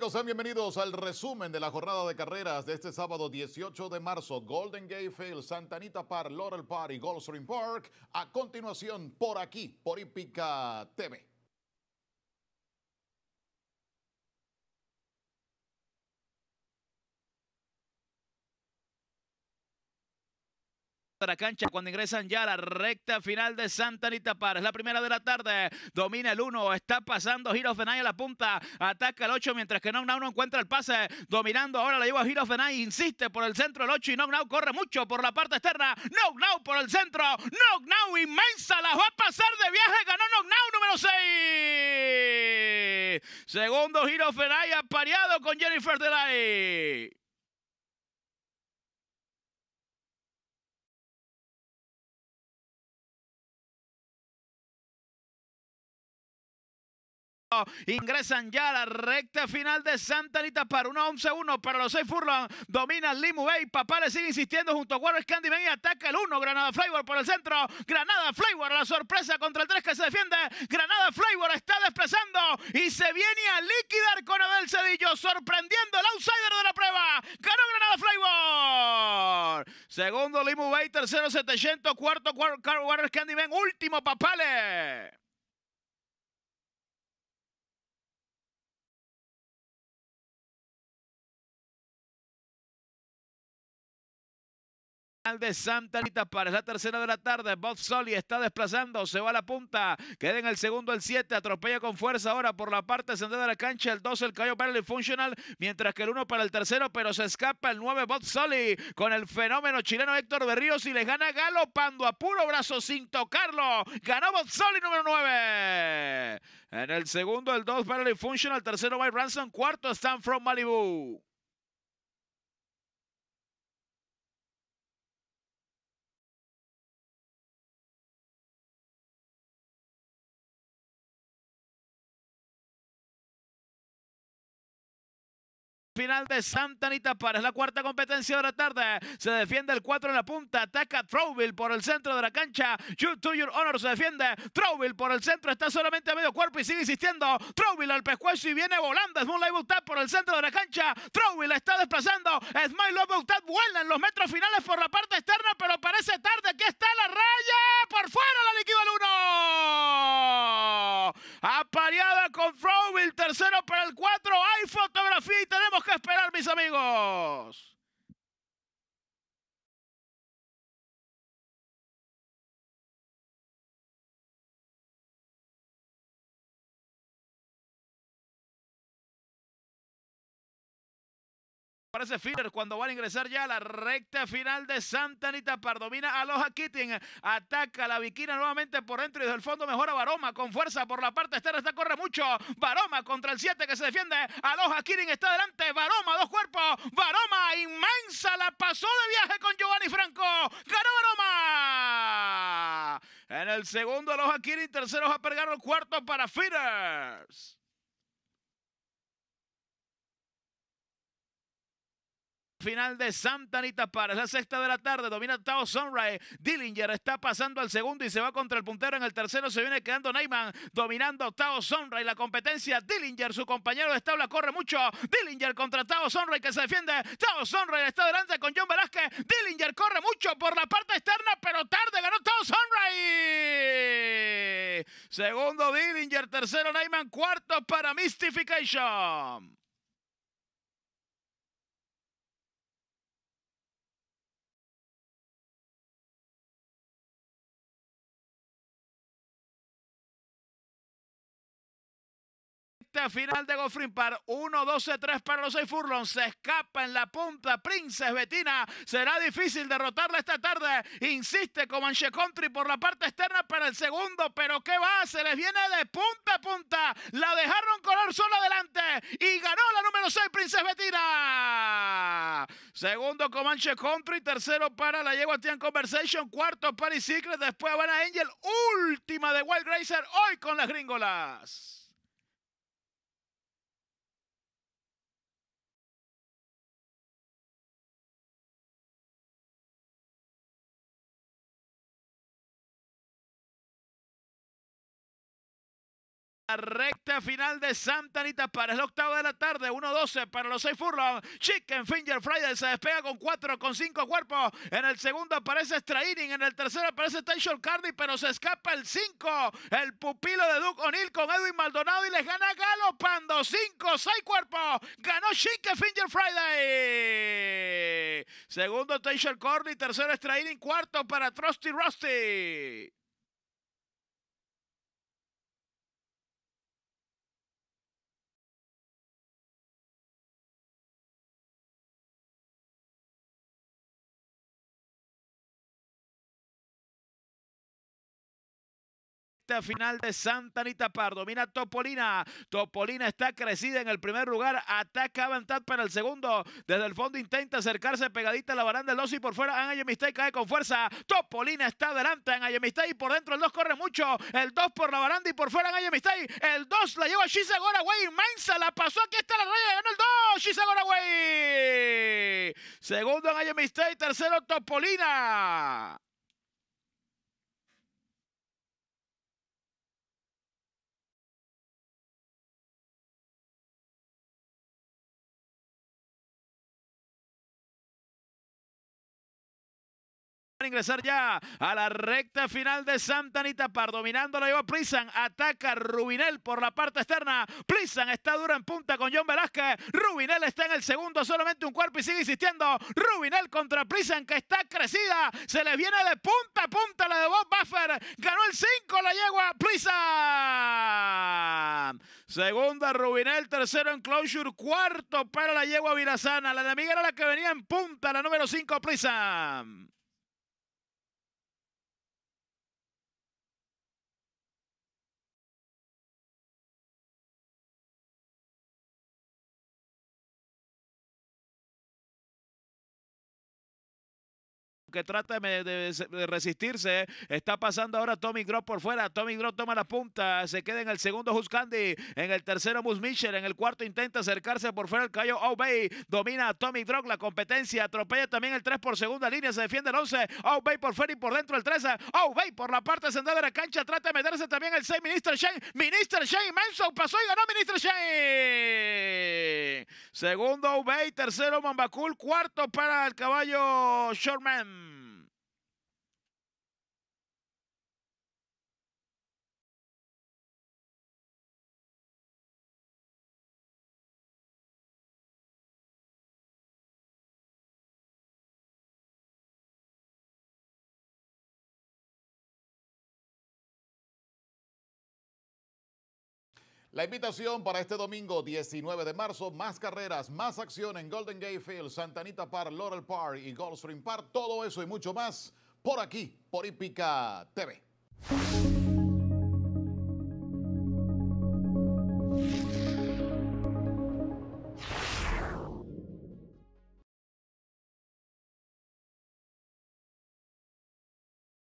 amigos, sean bienvenidos al resumen de la jornada de carreras de este sábado 18 de marzo. Golden Gate Field, Santanita Park, Laurel Park y Goldstream Park. A continuación, por aquí, por Hípica TV. de la cancha cuando ingresan ya la recta final de Santa Anita Par. Es la primera de la tarde. Domina el 1. Está pasando Giro Fenay a la punta. Ataca el 8 mientras que Knock Now no encuentra el pase. Dominando ahora la lleva Giro Fenay. Insiste por el centro el 8 y Knock Now corre mucho por la parte externa. Knock por el centro. Knock inmensa. La va a pasar de viaje. Ganó Knock Now número 6. Segundo Giro Fenay apareado con Jennifer Delay. Ingresan ya a la recta final de Santa Anita para una 11-1 para los 6 Furlan. Domina Limu Bay. Papá sigue insistiendo junto a candy Candyman y ataca el 1. Granada Flavor por el centro. Granada Flavor la sorpresa contra el 3 que se defiende. Granada Flavor está desplazando y se viene a liquidar con Abel Cedillo, sorprendiendo el outsider de la prueba. Ganó Granada Flavor. Segundo Limu Bay, tercero 700, cuarto candy Candyman, último Papale. de Santa Anita para la tercera de la tarde, Bob Soli está desplazando, se va a la punta, queda en el segundo el 7, atropella con fuerza ahora por la parte central de la cancha, el 2 el cayó para Functional, mientras que el 1 para el tercero, pero se escapa el 9 Bob Soli con el fenómeno chileno Héctor Berríos y le gana galopando a puro brazo sin tocarlo, ganó Bob Soli número 9, en el segundo el 2 barely Functional, tercero Mike Ransom, cuarto from Malibu. Final de Santa Anita Es la cuarta competencia de la tarde. Se defiende el 4 en la punta, ataca Trouville por el centro de la cancha. You to your honor se defiende. Trowville por el centro, está solamente a medio cuerpo y sigue insistiendo. Trouville al pescuezo y viene volando. Moonlight Boutat por el centro de la cancha. Trowville está desplazando. Smile Love vuela en los metros finales por la parte externa, pero parece tarde. Aquí está la raya. Por fuera la liquida el 1. Apareada con Trouville. tercero para el 4. Hay foto amigos. Parece Filler cuando van a ingresar ya a la recta final de Santa Anita Pardomina. Aloha Kitting ataca la Viquina nuevamente por dentro y desde el fondo mejora Baroma con fuerza por la parte externa. Esta corre mucho. Baroma contra el 7 que se defiende. Aloha Kitting está delante. Baroma, dos cuerpos. Baroma inmensa. La pasó de viaje con Giovanni Franco. Ganó Baroma. En el segundo Aloha Kitting. Tercero a Pergaro. Cuarto para Feeders. final de Santa Anita para la sexta de la tarde, domina Tao Sunrise, Dillinger está pasando al segundo y se va contra el puntero, en el tercero se viene quedando Neyman, dominando Tao Sunrise, la competencia Dillinger, su compañero de tabla corre mucho, Dillinger contra Tao Sunrise que se defiende, Tao Sunrise está delante con John Velázquez, Dillinger corre mucho por la parte externa, pero tarde ganó Tao Sunrise, segundo Dillinger, tercero Neyman, cuarto para Mystification. final de Goffrin Par. 1-12-3 para los 6 Furlongs. Se escapa en la punta Princess Betina. Será difícil derrotarla esta tarde. Insiste Comanche Country por la parte externa para el segundo. Pero ¿qué va? Se les viene de punta a punta. La dejaron correr solo adelante. Y ganó la número 6 Princess Betina. Segundo Comanche Country. Tercero para la yegua Conversation. Cuarto Paris Secret. Después a Angel. Última de Wild racer hoy con las gringolas. recta final de Santa Anita para el octavo de la tarde, 1-12 para los 6 furlong. Chicken Finger Friday se despega con 4, con 5 cuerpos. En el segundo aparece Straining, en el tercero aparece Station Cardi, pero se escapa el 5. El pupilo de Duke O'Neill con Edwin Maldonado y les gana galopando. 5, 6 cuerpos. Ganó Chicken Finger Friday. Segundo Station Cardi, tercero Straining, cuarto para Trusty Rusty. Este final de Santa Anita Pardo. Mira Topolina. Topolina está crecida en el primer lugar. Ataca Ventad para el segundo. Desde el fondo intenta acercarse pegadita a la baranda. El y por fuera. Ayemistay, cae con fuerza. Topolina está adelante. Ayemistay y por dentro el 2 corre mucho. El 2 por la baranda y por fuera. Ayemistay, El 2 la lleva Shisa way Mansa la pasó. Aquí está la raya. Ganó el 2. Shisa Goraway. Segundo Ayemistay, Tercero Topolina. ingresar ya a la recta final de Santa Anita Par. la lleva Prisan. Ataca Rubinel por la parte externa. Prisan está dura en punta con John Velázquez. Rubinel está en el segundo, solamente un cuerpo y sigue insistiendo. Rubinel contra Prisan que está crecida. Se le viene de punta a punta la de Bob Buffer. Ganó el 5 la yegua Prisan. Segunda Rubinel, tercero en Closure, cuarto para la yegua Virazana. La enemiga era la que venía en punta, la número 5 Prisan. que trata de, resistirse. Está pasando ahora Tommy Groff por fuera. Tommy Groff toma la punta. Se queda en el segundo Huskandi. En el tercero Mus En el cuarto intenta acercarse por fuera el Cayo Obey. Domina a Tommy Groff la competencia. Atropella también el 3 por segunda línea. Se defiende el 11. Obey por fuera y por dentro el 13. Obey por la parte central de la cancha. Trata de meterse también el 6. Minister Shane. Minister Shane. Manson pasó y ganó Minister Shane. Segundo, Ubey. Tercero, Mambacul. Cuarto para el caballo Shortman. La invitación para este domingo 19 de marzo, más carreras, más acción en Golden Gate Field, Anita Park, Laurel Park y Goldstream Park, todo eso y mucho más por aquí, por Hípica TV.